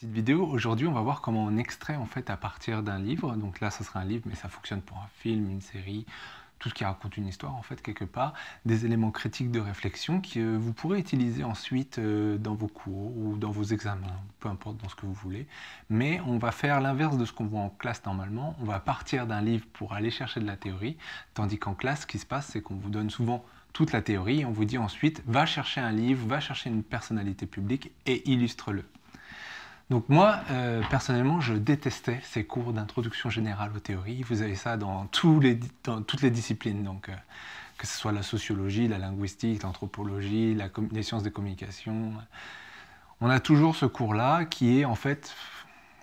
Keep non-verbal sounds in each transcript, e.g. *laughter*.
petite vidéo. Aujourd'hui, on va voir comment on extrait en fait à partir d'un livre. Donc là, ça sera un livre, mais ça fonctionne pour un film, une série, tout ce qui raconte une histoire en fait quelque part, des éléments critiques de réflexion que vous pourrez utiliser ensuite euh, dans vos cours ou dans vos examens, peu importe dans ce que vous voulez. Mais on va faire l'inverse de ce qu'on voit en classe normalement. On va partir d'un livre pour aller chercher de la théorie, tandis qu'en classe, ce qui se passe, c'est qu'on vous donne souvent toute la théorie et on vous dit ensuite va chercher un livre, va chercher une personnalité publique et illustre-le. Donc moi, euh, personnellement, je détestais ces cours d'introduction générale aux théories. Vous avez ça dans, toutes les disciplines, donc euh, que ce soit la sociologie, la linguistique, l'anthropologie, la les sciences des communications. On a toujours ce cours-là qui est en fait,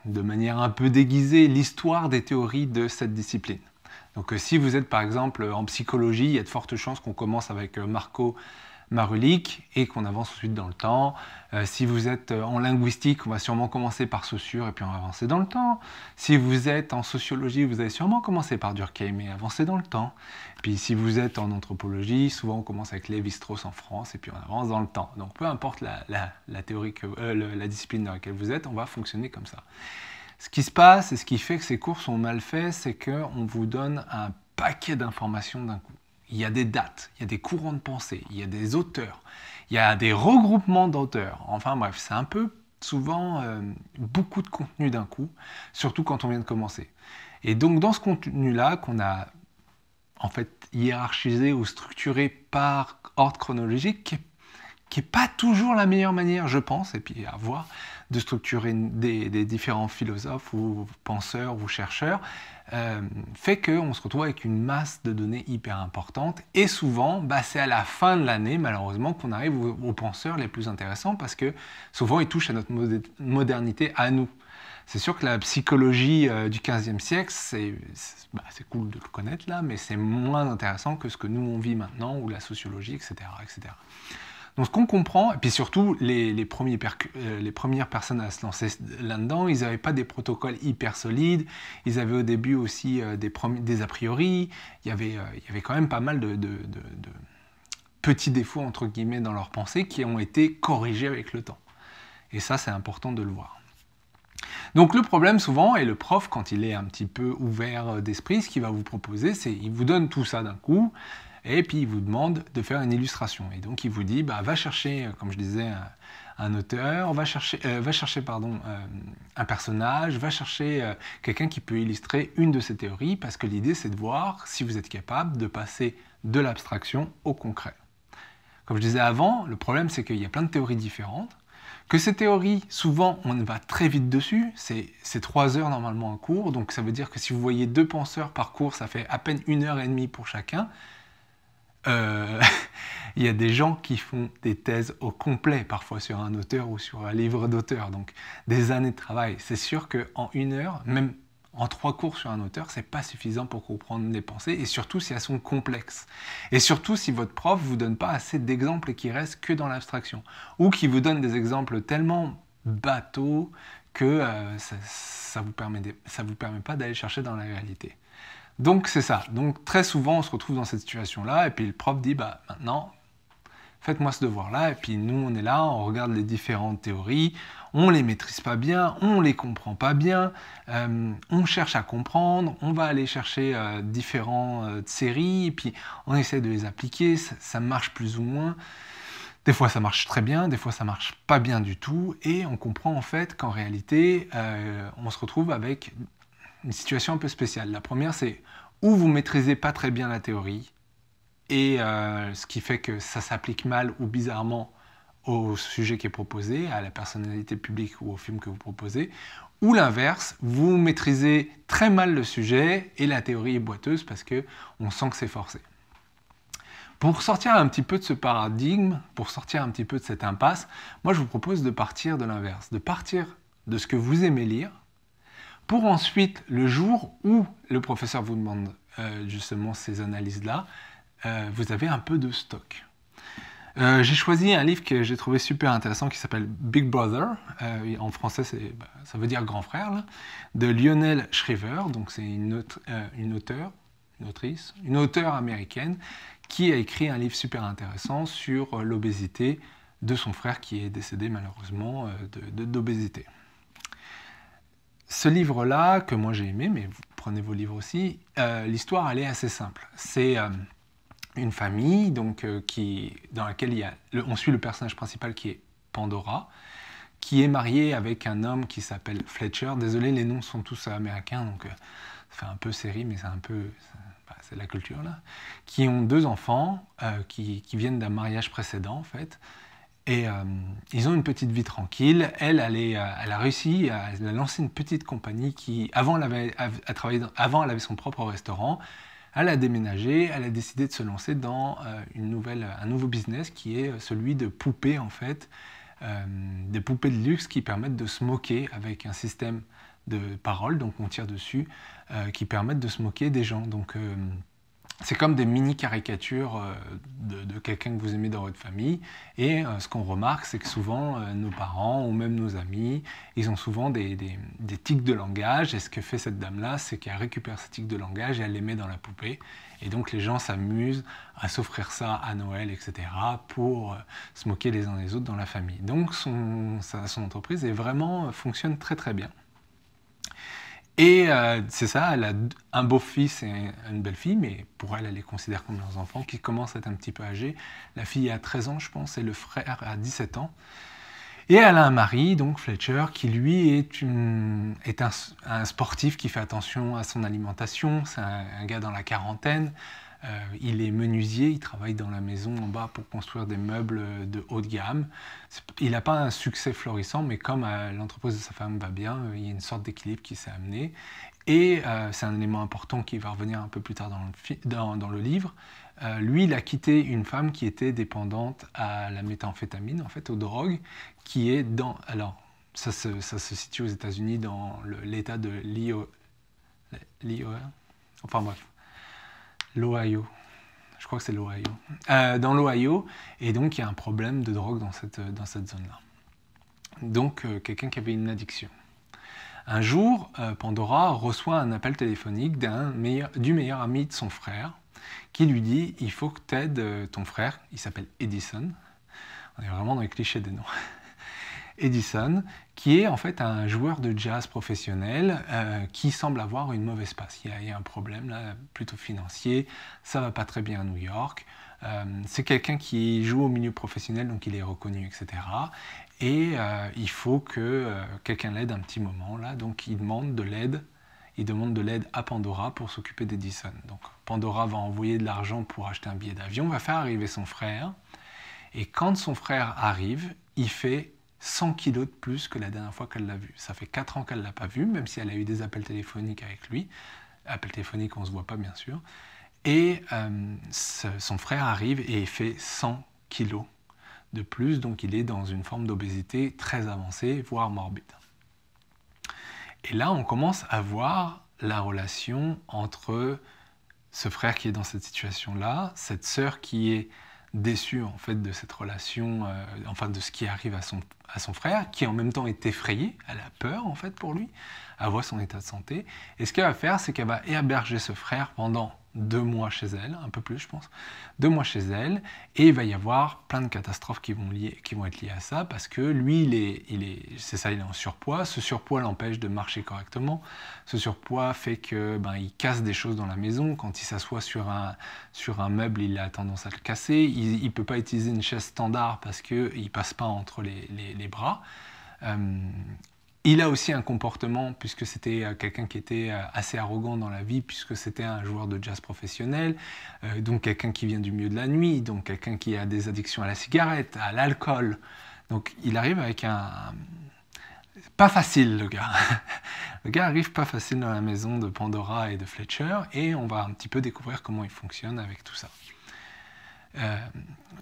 de manière un peu déguisée, l'histoire des théories de cette discipline. Donc euh, si vous êtes par exemple en psychologie, il y a de fortes chances qu'on commence avec Marco relique et qu'on avance ensuite dans le temps. Euh, si vous êtes euh, en linguistique, on va sûrement commencer par Saussure et puis on va avancer dans le temps. Si vous êtes en sociologie, vous allez sûrement commencer par Durkheim et avancer dans le temps. Puis si vous êtes en anthropologie, souvent on commence avec Lévi-Strauss en France et puis on avance dans le temps. Donc peu importe la, théorie euh, la discipline dans laquelle vous êtes, on va fonctionner comme ça. Ce qui se passe et ce qui fait que ces cours sont mal faits, c'est qu'on vous donne un paquet d'informations d'un coup il y a des dates, il y a des courants de pensée, il y a des auteurs, il y a des regroupements d'auteurs. Enfin bref, c'est un peu souvent euh, beaucoup de contenu d'un coup, surtout quand on vient de commencer. Et donc dans ce contenu-là qu'on a en fait hiérarchisé ou structuré par ordre chronologique, qui n'est pas toujours la meilleure manière, je pense, et puis à voir, de structurer des, différents philosophes ou penseurs ou chercheurs, euh, fait qu'on se retrouve avec une masse de données hyper importante. Et souvent, bah, c'est à la fin de l'année, malheureusement, qu'on arrive aux, penseurs les plus intéressants parce que souvent, ils touchent à notre modernité, à nous. C'est sûr que la psychologie euh, du 15e siècle, bah, c'est cool de le connaître là, mais c'est moins intéressant que ce que nous on vit maintenant, ou la sociologie, etc. etc. Donc ce qu'on comprend, et puis surtout les, euh, premières personnes à se lancer là-dedans, ils n'avaient pas des protocoles hyper solides, ils avaient au début aussi euh, des, a priori, euh, il y, avait, quand même pas mal de, petits défauts entre guillemets dans leur pensée qui ont été corrigés avec le temps. Et ça c'est important de le voir. Donc le problème souvent, et le prof quand il est un petit peu ouvert d'esprit, ce qu'il va vous proposer, c'est il vous donne tout ça d'un coup, et puis il vous demande de faire une illustration. Et donc il vous dit, bah, va chercher, euh, comme je disais, un auteur, va chercher, euh, va chercher pardon, euh, un personnage, va chercher quelqu'un qui peut illustrer une de ces théories, parce que l'idée c'est de voir si vous êtes capable de passer de l'abstraction au concret. Comme je disais avant, le problème c'est qu'il y a plein de théories différentes, que ces théories, souvent on va très vite dessus, c'est trois heures normalement en cours, donc ça veut dire que si vous voyez deux penseurs par cours, ça fait à peine une heure et demie pour chacun, euh, *laughs* il y a des gens qui font des thèses au complet, parfois sur un auteur ou sur un livre d'auteur. Donc, des années de travail. C'est sûr qu'en une heure, même en trois cours sur un auteur, c'est pas suffisant pour comprendre des pensées, et surtout si elles sont complexes. Et surtout si votre prof vous donne pas assez d'exemples qui restent que dans l'abstraction, ou qui vous donne des exemples tellement bateaux que euh, ça, ne ça vous permet pas d'aller chercher dans la réalité. Donc c'est ça. Donc très souvent, on se retrouve dans cette situation-là, et puis le prof dit, bah maintenant, faites-moi ce devoir-là, et puis nous, on est là, on regarde les différentes théories, on les maîtrise pas bien, on les comprend pas bien, euh, on cherche à comprendre, on va aller chercher différents euh, différentes euh, séries, et puis on essaie de les appliquer, ça, marche plus ou moins. Des fois ça marche très bien, des fois ça marche pas bien du tout, et on comprend en fait qu'en réalité, on se retrouve avec une situation un peu spéciale. La première, c'est où vous maîtrisez pas très bien la théorie, et euh, ce qui fait que ça s'applique mal ou bizarrement au sujet qui est proposé, à la personnalité publique ou au film que vous proposez, ou l'inverse, vous maîtrisez très mal le sujet et la théorie est boiteuse parce que on sent que c'est forcé. Pour sortir un petit peu de ce paradigme, pour sortir un petit peu de cette impasse, moi je vous propose de partir de l'inverse, de partir de ce que vous aimez lire, pour ensuite, le jour où le professeur vous demande euh, justement ces analyses-là, euh, vous avez un peu de stock. Euh, j'ai choisi un livre que j'ai trouvé super intéressant qui s'appelle Big Brother, en français bah, ça veut dire grand frère, de Lionel Shriver, donc c'est une, auteure, une autrice, une auteure américaine qui a écrit un livre super intéressant sur l'obésité de son frère qui est décédé malheureusement d'obésité ce livre-là, que moi j'ai aimé, mais vous prenez vos livres aussi, euh, l'histoire, elle est assez simple. C'est euh, une famille donc, euh, qui, dans laquelle il y a, on suit le personnage principal qui est Pandora, qui est mariée avec un homme qui s'appelle Fletcher. Désolé, les noms sont tous américains, donc ça fait un peu série, mais c'est un peu... C'est bah, la culture là, qui ont deux enfants qui viennent d'un mariage précédent en fait, et euh, ils ont une petite vie tranquille. Elle, elle, euh, a réussi, à, elle a lancé une petite compagnie qui, avant elle, avait, avant, elle avait son propre restaurant. Elle a déménagé, elle a décidé de se lancer dans euh, une nouvelle, un nouveau business qui est celui de poupées, en fait, des poupées de luxe qui permettent de se moquer avec un système de paroles, donc on tire dessus, qui permettent de se moquer des gens c'est comme des mini-caricatures euh, de, quelqu'un que vous aimez dans votre famille. Et euh, ce qu'on remarque, c'est que souvent, euh, nos parents ou même nos amis, ils ont souvent des, tics de langage. Et ce que fait cette dame-là, c'est qu'elle récupère ces tics de langage et elle les met dans la poupée. Et donc, les gens s'amusent à s'offrir ça à Noël, etc., pour se moquer les uns des autres dans la famille. Donc, son, son entreprise est vraiment, fonctionne très très bien. Et euh, c'est ça, elle a un beau-fils et une belle-fille, mais pour elle, elle les considère comme leurs enfants, qui commencent à être un petit peu âgés. La fille a 13 ans, je pense, et le frère a 17 ans. Et elle a un mari, donc Fletcher, qui lui est, un, sportif qui fait attention à son alimentation. C'est un gars dans la quarantaine. Euh, il est menuisier, il travaille dans la maison en bas pour construire des meubles euh, de haut de gamme. Il n'a pas un succès florissant, mais comme euh, l'entreprise de sa femme va bien, il y a une sorte d'équilibre qui s'est amené. Et c'est un élément important qui va revenir un peu plus tard dans le, dans, le livre. lui, il a quitté une femme qui était dépendante à la méthamphétamine, en fait, aux drogues, qui est dans... Alors, ça se, ça se situe aux États-Unis dans l'État de l'IOR. Enfin bref, l'Ohio. Je crois que c'est l'Ohio. Euh, dans l'Ohio, et donc il y a un problème de drogue dans cette, dans cette zone-là. Donc euh, quelqu'un qui avait une addiction. Un jour, euh, Pandora reçoit un appel téléphonique du meilleur ami de son frère, qui lui dit, il faut que tu aides ton frère, il s'appelle Edison. On est vraiment dans les clichés des noms. Edison, qui est en fait un joueur de jazz professionnel euh, qui semble avoir une mauvaise passe. Il y, a, un problème là, plutôt financier, ça va pas très bien à New York. Euh, c'est quelqu'un qui joue au milieu professionnel, donc il est reconnu, etc. Et euh, il faut que quelqu'un l'aide un petit moment là, donc il demande de l'aide il demande de l'aide à Pandora pour s'occuper d'Edison. Donc Pandora va envoyer de l'argent pour acheter un billet d'avion, va faire arriver son frère. Et quand son frère arrive, il fait 100 kilos de plus que la dernière fois qu'elle l'a vu. Ça fait 4 ans qu'elle ne l'a pas vu, même si elle a eu des appels téléphoniques avec lui. Appels téléphoniques, on ne se voit pas bien sûr. Et euh, son frère arrive et fait 100 kilos de plus, donc il est dans une forme d'obésité très avancée, voire morbide. Et là, on commence à voir la relation entre ce frère qui est dans cette situation-là, cette sœur qui est déçu en fait de cette relation, euh, enfin de ce qui arrive à son, à son frère, qui en même temps est effrayée, elle a peur en fait pour lui, à voit son état de santé, et ce qu'elle va faire, c'est qu'elle va héberger ce frère pendant deux mois chez elle, un peu plus je pense, deux mois chez elle, et il va y avoir plein de catastrophes qui vont, lier, qui vont être liées à ça, parce que lui, il est, il est, c'est ça, il est en surpoids, ce surpoids l'empêche de marcher correctement, ce surpoids fait que ben, il casse des choses dans la maison, quand il s'assoit sur un, sur un meuble, il a tendance à le casser, il ne peut pas utiliser une chaise standard parce qu'il ne passe pas entre les, bras. Euh, il a aussi un comportement, puisque c'était euh, quelqu'un qui était euh, assez arrogant dans la vie, puisque c'était un joueur de jazz professionnel, euh, donc quelqu'un qui vient du milieu de la nuit, donc quelqu'un qui a des addictions à la cigarette, à l'alcool. Donc il arrive avec un... Pas facile le gars. *laughs* le gars arrive pas facile dans la maison de Pandora et de Fletcher, et on va un petit peu découvrir comment il fonctionne avec tout ça.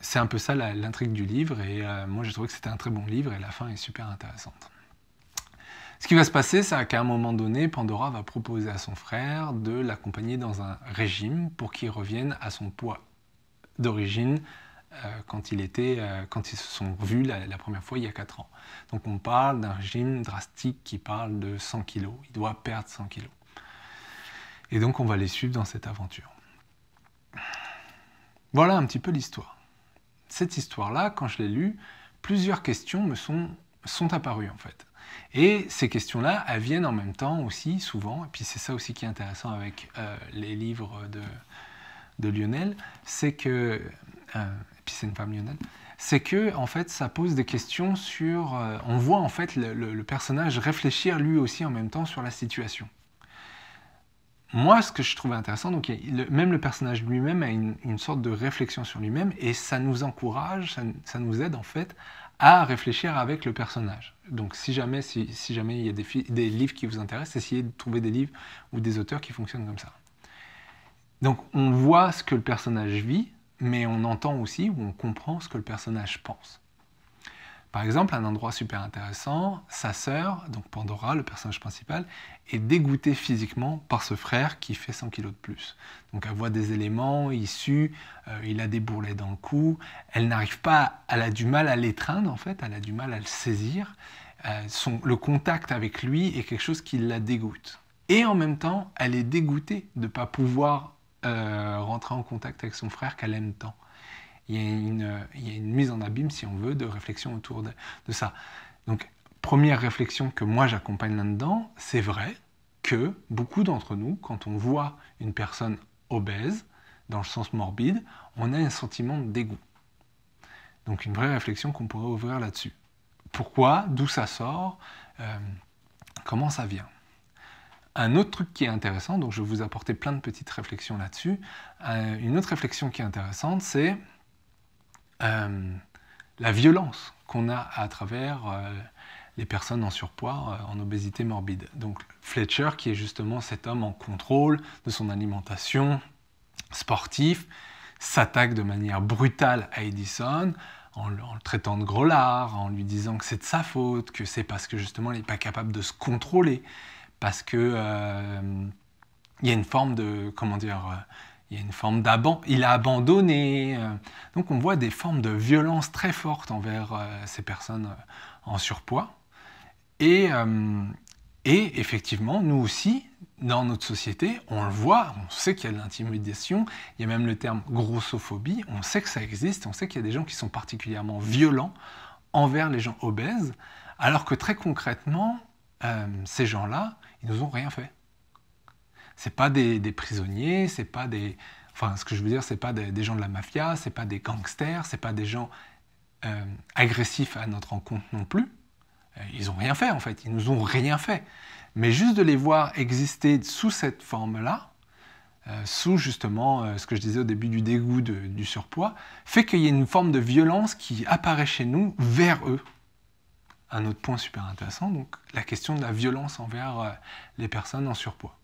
c'est un peu ça l'intrigue du livre, et moi j'ai trouvé que c'était un très bon livre, et la fin est super intéressante. Ce qui va se passer, c'est qu'à un moment donné, Pandora va proposer à son frère de l'accompagner dans un régime pour qu'il revienne à son poids d'origine euh, quand, il était, euh, quand ils se sont vus la, première fois il y a 4 ans. Donc on parle d'un régime drastique qui parle de 100 kilos, Il doit perdre 100 kilos. Et donc on va les suivre dans cette aventure. Voilà un petit peu l'histoire. Cette histoire-là, quand je l'ai lue, plusieurs questions me sont apparues en fait. Et ces questions-là, elles viennent en même temps aussi, souvent, et puis c'est ça aussi qui est intéressant avec euh, les livres de, Lionel, c'est que, euh, et puis c'est une femme Lionel, c'est que en fait ça pose des questions sur, euh, on voit en fait le, personnage réfléchir lui aussi en même temps sur la situation. Moi, ce que je trouvais intéressant, donc même le personnage lui-même a une, sorte de réflexion sur lui-même et ça nous encourage, ça, ça nous aide en fait à réfléchir avec le personnage. Donc si jamais, si, jamais il y a des, livres qui vous intéressent, essayez de trouver des livres ou des auteurs qui fonctionnent comme ça. Donc on voit ce que le personnage vit, mais on entend aussi ou on comprend ce que le personnage pense. Par exemple, un endroit super intéressant, sa sœur, donc Pandora, le personnage principal, est dégoûtée physiquement par ce frère qui fait 100 kilos de plus. Donc elle voit des éléments issus, euh, il a des bourrelets dans le cou, elle n'arrive pas, elle a du mal à l'étreindre en fait, elle a du mal à le saisir. Euh, le contact avec lui est quelque chose qui la dégoûte. Et en même temps, elle est dégoûtée de ne pas pouvoir euh, rentrer en contact avec son frère qu'elle aime tant il y, a une, mise en abîme, si on veut, de réflexion autour de, ça. Donc, première réflexion que moi j'accompagne là-dedans, c'est vrai que beaucoup d'entre nous, quand on voit une personne obèse, dans le sens morbide, on a un sentiment de dégoût. Donc une vraie réflexion qu'on pourrait ouvrir là-dessus. Pourquoi D'où ça sort euh, Comment ça vient Un autre truc qui est intéressant, donc je vais vous apporter plein de petites réflexions là-dessus, euh, une autre réflexion qui est intéressante, c'est euh, la violence qu'on a à travers euh, les personnes en surpoids, euh, en obésité morbide. Donc Fletcher, qui est justement cet homme en contrôle de son alimentation, sportif, s'attaque de manière brutale à Edison en, le traitant de gros lard, en lui disant que c'est de sa faute, que c'est parce que justement il n'est pas capable de se contrôler, parce que il y a une forme de comment dire il a forme il a abandonné. Euh. Donc on voit des formes de violence très fortes envers euh, ces personnes euh, en surpoids. Et, effectivement, nous aussi, dans notre société, on le voit, on sait qu'il y a de l'intimidation, il y a même le terme grossophobie, on sait que ça existe, on sait qu'il y a des gens qui sont particulièrement violents envers les gens obèses, alors que très concrètement, ces gens-là, ils nous ont rien fait c'est pas des, prisonniers, c'est pas des, enfin, ce que je veux dire, c'est pas des, gens de la mafia, c'est pas des gangsters, c'est pas des gens euh, agressifs à notre rencontre non plus. Euh, ils ont rien fait en fait, ils nous ont rien fait. Mais juste de les voir exister sous cette forme-là, euh, sous justement ce que je disais au début du dégoût du surpoids, fait qu'il y a une forme de violence qui apparaît chez nous vers eux. Un autre point super intéressant, donc la question de la violence envers les personnes en surpoids.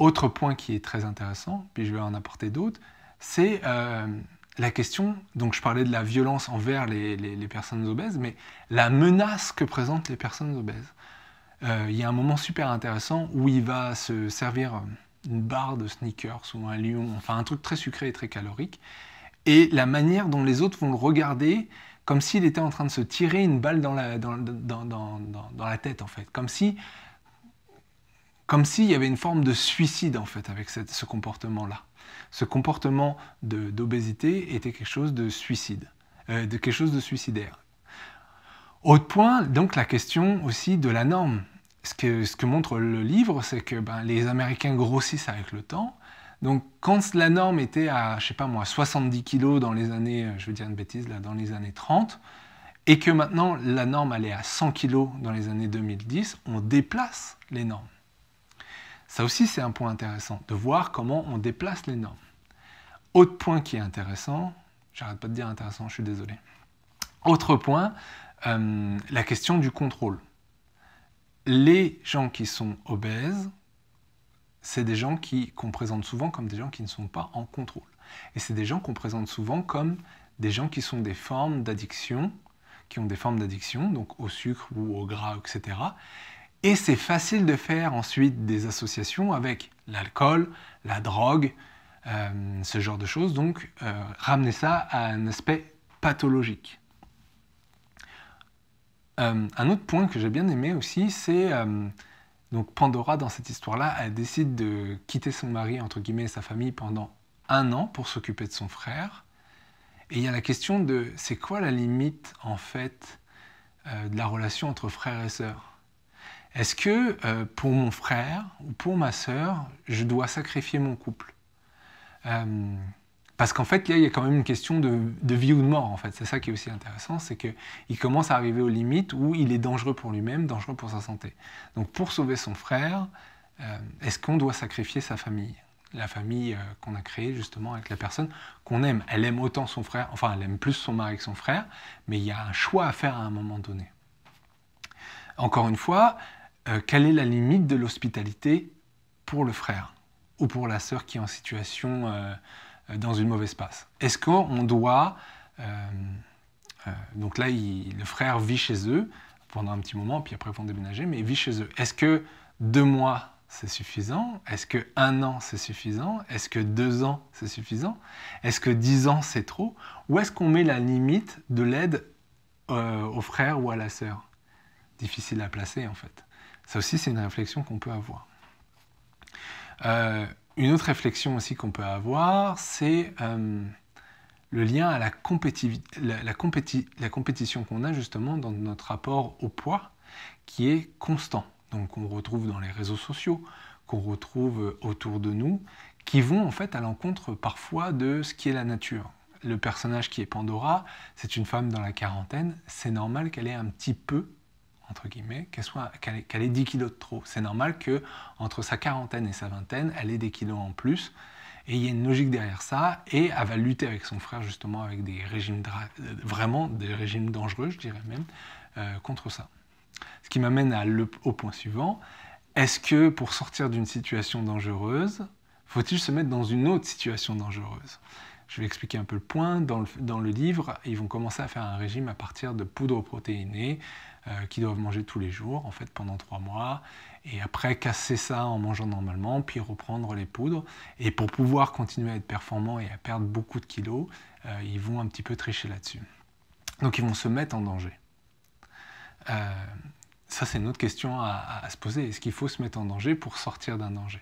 Autre point qui est très intéressant, puis je vais en apporter d'autres, c'est euh, la question, donc je parlais de la violence envers les, personnes obèses, mais la menace que présentent les personnes obèses. Euh, il y a un moment super intéressant où il va se servir euh, une barre de sneakers ou un lion, enfin un truc très sucré et très calorique, et la manière dont les autres vont le regarder comme s'il était en train de se tirer une balle dans la, dans la tête en fait, comme si comme s'il y avait une forme de suicide en fait avec ce comportement-là. Ce comportement d'obésité était quelque chose de suicide, euh, de quelque chose de suicidaire. Autre point, donc la question aussi de la norme. Ce que, montre le livre, c'est que ben, les Américains grossissent avec le temps. Donc quand la norme était à, je sais pas moi, 70 kilos dans les années, euh, je veux dire une bêtise là, dans les années 30, et que maintenant la norme allait à 100 kilos dans les années 2010, on déplace les normes. Ça aussi, c'est un point intéressant, de voir comment on déplace les normes. Autre point qui est intéressant, j'arrête pas de dire intéressant, je suis désolé. Autre point, euh, la question du contrôle. Les gens qui sont obèses, c'est des gens qu'on présente souvent comme des gens qui ne sont pas en contrôle. Et c'est des gens qu'on présente souvent comme des gens qui sont des formes d'addiction, qui ont des formes d'addiction, donc au sucre ou au gras, etc. Et c'est facile de faire ensuite des associations avec l'alcool, la drogue, euh, ce genre de choses. Donc, euh, ramener ça à un aspect pathologique. Euh, un autre point que j'ai bien aimé aussi, c'est donc Pandora dans cette histoire-là, elle décide de quitter son mari entre guillemets et sa famille pendant un an pour s'occuper de son frère. Et il y a la question de c'est quoi la limite en fait de la relation entre frère et sœur est-ce que euh, pour mon frère ou pour ma sœur, je dois sacrifier mon couple euh, Parce qu'en fait, il y a quand même une question de, vie ou de mort. En fait, c'est ça qui est aussi intéressant, c'est qu'il commence à arriver aux limites où il est dangereux pour lui-même, dangereux pour sa santé. Donc, pour sauver son frère, euh, est-ce qu'on doit sacrifier sa famille la famille qu'on a créée justement avec la personne qu'on aime. Elle aime autant son frère, enfin elle aime plus son mari que son frère, mais il y a un choix à faire à un moment donné. Encore une fois, euh, quelle est la limite de l'hospitalité pour le frère ou pour la sœur qui est en situation euh, euh, dans une mauvaise passe Est-ce qu'on doit... donc là, le frère vit chez eux pendant un petit moment, puis après ils vont déménager, mais il vit chez eux. Est-ce que deux mois, c'est suffisant Est-ce que un an, c'est suffisant Est-ce que deux ans, c'est suffisant Est-ce que dix ans, c'est trop Ou est-ce qu'on met la limite de l'aide au frère ou à la sœur Difficile à placer, en fait. Ça aussi, c'est une réflexion qu'on peut avoir. Euh, une autre réflexion aussi qu'on peut avoir, c'est euh, le lien à la, la compétition qu'on a justement dans notre rapport au poids, qui est constant, donc qu'on retrouve dans les réseaux sociaux, qu'on retrouve euh, autour de nous, qui vont en fait à l'encontre parfois de ce qui est la nature. Le personnage qui est Pandora, c'est une femme dans la quarantaine, c'est normal qu'elle ait un petit peu qu'elle ait 10 kilos de trop. C'est normal que entre sa quarantaine et sa vingtaine, elle ait des kilos en plus. Et il y a une logique derrière ça, et elle va lutter avec son frère justement avec des régimes euh, vraiment des régimes dangereux, je dirais même, euh, contre ça. Ce qui m'amène au point suivant. Est-ce que pour sortir d'une situation dangereuse, faut-il se mettre dans une autre situation dangereuse je vais expliquer un peu le point. Dans le, livre, ils vont commencer à faire un régime à partir de poudre protéinée euh, qu'ils doivent manger tous les jours, en fait pendant trois mois, et après casser ça en mangeant normalement, puis reprendre les poudres. Et pour pouvoir continuer à être performant et à perdre beaucoup de kilos, euh, ils vont un petit peu tricher là-dessus. Donc ils vont se mettre en danger. Euh, ça, c'est une autre question à se poser. Est-ce qu'il faut se mettre en danger pour sortir d'un danger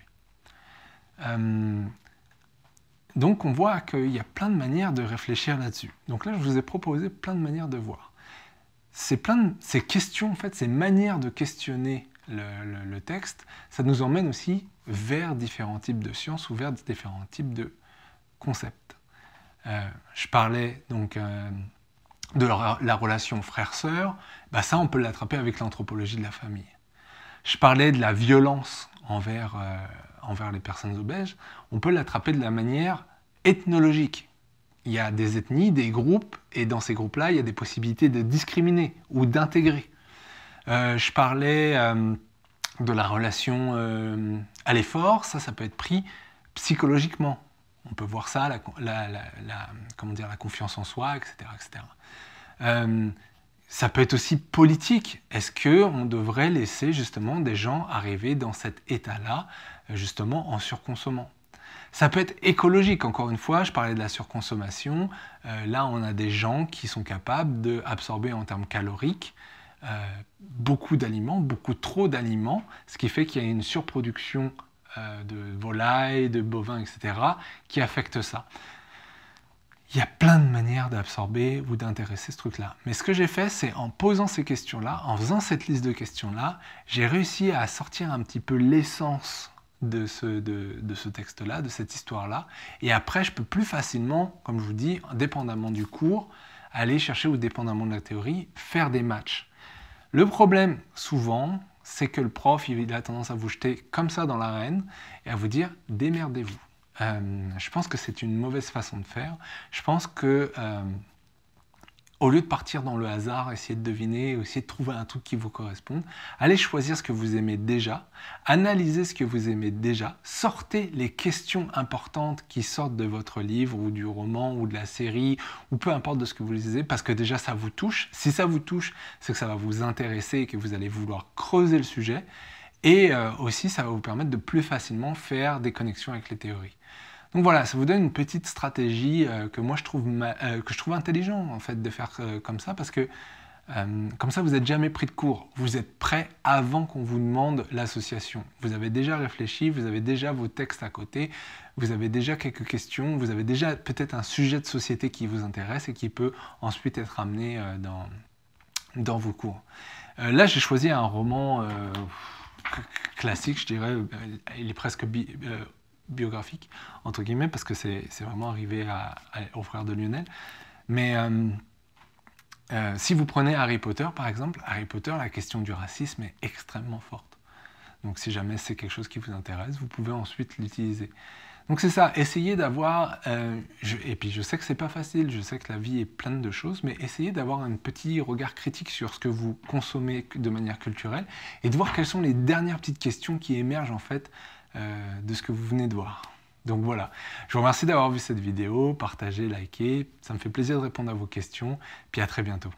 donc on voit qu'il y a plein de manières de réfléchir là-dessus. Donc là, je vous ai proposé plein de manières de voir. Ces, plein de, questions, en fait, ces manières de questionner le, texte, ça nous emmène aussi vers différents types de sciences ou vers différents types de concepts. Euh, je parlais donc euh, de la, relation frère-sœur, bah ça on peut l'attraper avec l'anthropologie de la famille. Je parlais de la violence envers euh, envers les personnes obèges, on peut l'attraper de la manière ethnologique. Il y a des ethnies, des groupes, et dans ces groupes-là, il y a des possibilités de discriminer ou d'intégrer. Euh, je parlais euh, de la relation euh, à l'effort, ça, ça peut être pris psychologiquement. On peut voir ça, la, comment dire, la confiance en soi, etc. etc. Ça peut être aussi politique. Est-ce qu'on devrait laisser justement des gens arriver dans cet état-là, euh, justement en surconsommant Ça peut être écologique. Encore une fois, je parlais de la surconsommation. Euh, là, on a des gens qui sont capables d'absorber en termes caloriques euh, beaucoup d'aliments, beaucoup trop d'aliments, ce qui fait qu'il y a une surproduction de volailles, de bovins, etc., qui affecte ça il y a plein de manières d'absorber ou d'intéresser ce truc-là. Mais ce que j'ai fait, c'est en posant ces questions-là, en faisant cette liste de questions-là, j'ai réussi à sortir un petit peu l'essence de ce, texte-là, de cette histoire-là. Et après, je peux plus facilement, comme je vous dis, indépendamment du cours, aller chercher ou dépendamment de la théorie, faire des matchs. Le problème, souvent, c'est que le prof, il a tendance à vous jeter comme ça dans l'arène et à vous dire démerdez-vous. Euh, je pense que c'est une mauvaise façon de faire. Je pense que euh, au lieu de partir dans le hasard, essayer de deviner, essayer de trouver un truc qui vous corresponde, allez choisir ce que vous aimez déjà, analysez ce que vous aimez déjà, sortez les questions importantes qui sortent de votre livre ou du roman ou de la série ou peu importe de ce que vous lisez, parce que déjà ça vous touche. Si ça vous touche, c'est que ça va vous intéresser et que vous allez vouloir creuser le sujet. Et euh, aussi, ça va vous permettre de plus facilement faire des connexions avec les théories. Donc voilà, ça vous donne une petite stratégie euh, que moi je trouve, euh, que je trouve intelligent en fait de faire comme ça parce que comme ça vous n'êtes jamais pris de cours. Vous êtes prêt avant qu'on vous demande l'association. Vous avez déjà réfléchi, vous avez déjà vos textes à côté, vous avez déjà quelques questions, vous avez déjà peut-être un sujet de société qui vous intéresse et qui peut ensuite être amené dans, dans vos cours. là j'ai choisi un roman *laughs* classique, je dirais, euh, il est presque euh, biographique, entre guillemets, parce que c'est vraiment arrivé à, frère aux frères de Lionel. Mais euh, si vous prenez Harry Potter, par exemple, Harry Potter, la question du racisme est extrêmement forte. Donc si jamais c'est quelque chose qui vous intéresse, vous pouvez ensuite l'utiliser. Donc c'est ça, essayez d'avoir, euh, et puis je sais que c'est pas facile, je sais que la vie est pleine de choses, mais essayez d'avoir un petit regard critique sur ce que vous consommez de manière culturelle et de voir quelles sont les dernières petites questions qui émergent en fait euh, de ce que vous venez de voir. Donc voilà, je vous remercie d'avoir vu cette vidéo, partagez, likez, ça me fait plaisir de répondre à vos questions, puis à très bientôt.